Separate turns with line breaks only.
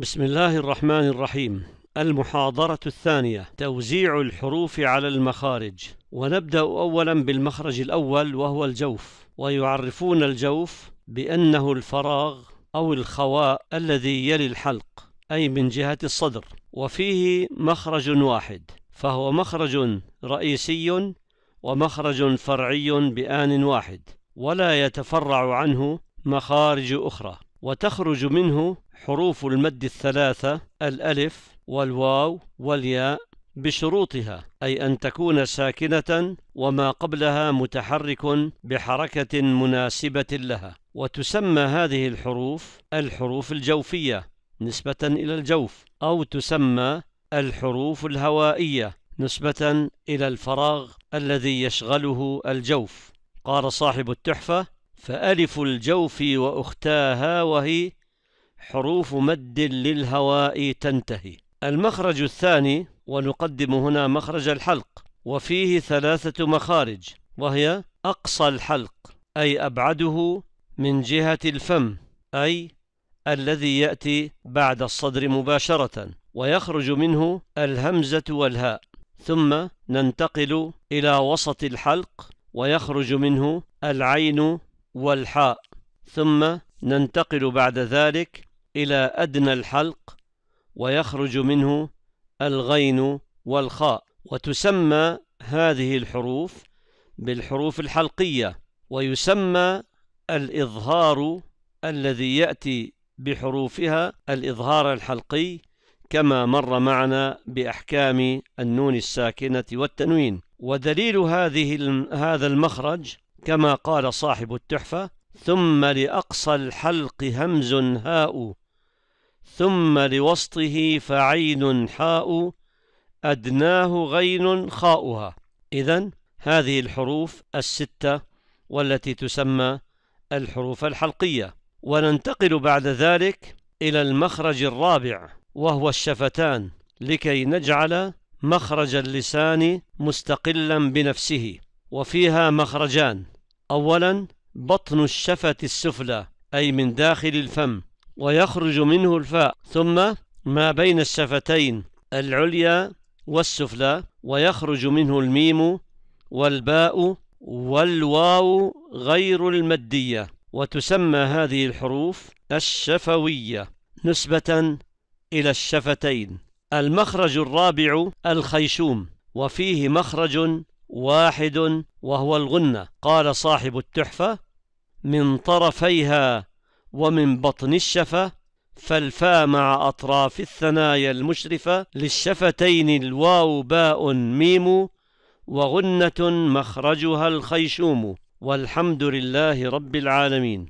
بسم الله الرحمن الرحيم المحاضرة الثانية توزيع الحروف على المخارج ونبدأ أولا بالمخرج الأول وهو الجوف ويعرفون الجوف بأنه الفراغ أو الخواء الذي يلي الحلق أي من جهة الصدر وفيه مخرج واحد فهو مخرج رئيسي ومخرج فرعي بآن واحد ولا يتفرع عنه مخارج أخرى وتخرج منه حروف المد الثلاثة الألف والواو والياء بشروطها أي أن تكون ساكنة وما قبلها متحرك بحركة مناسبة لها وتسمى هذه الحروف الحروف الجوفية نسبة إلى الجوف أو تسمى الحروف الهوائية نسبة إلى الفراغ الذي يشغله الجوف قال صاحب التحفة فألف الجوف وأختاها وهي حروف مد للهواء تنتهي المخرج الثاني ونقدم هنا مخرج الحلق وفيه ثلاثة مخارج وهي أقصى الحلق أي أبعده من جهة الفم أي الذي يأتي بعد الصدر مباشرة ويخرج منه الهمزة والهاء ثم ننتقل إلى وسط الحلق ويخرج منه العين والحاء ثم ننتقل بعد ذلك إلى أدنى الحلق ويخرج منه الغين والخاء وتسمى هذه الحروف بالحروف الحلقية ويسمى الإظهار الذي يأتي بحروفها الإظهار الحلقي كما مر معنا بأحكام النون الساكنة والتنوين ودليل هذه هذا المخرج كما قال صاحب التحفة ثم لأقصى الحلق همز هاء ثم لوسطه فعين حاء أدناه غين خاؤها إذا هذه الحروف الستة والتي تسمى الحروف الحلقية وننتقل بعد ذلك إلى المخرج الرابع وهو الشفتان لكي نجعل مخرج اللسان مستقلا بنفسه وفيها مخرجان أولا بطن الشفة السفلى أي من داخل الفم ويخرج منه الفاء ثم ما بين الشفتين العليا والسفلى ويخرج منه الميم والباء والواو غير المدية وتسمى هذه الحروف الشفوية نسبة إلى الشفتين المخرج الرابع الخيشوم وفيه مخرج واحد وهو الغنة قال صاحب التحفة من طرفيها ومن بطن الشفة فالفا مع أطراف الثنايا المشرفة للشفتين الواو باء ميم وغنة مخرجها الخيشوم والحمد لله رب العالمين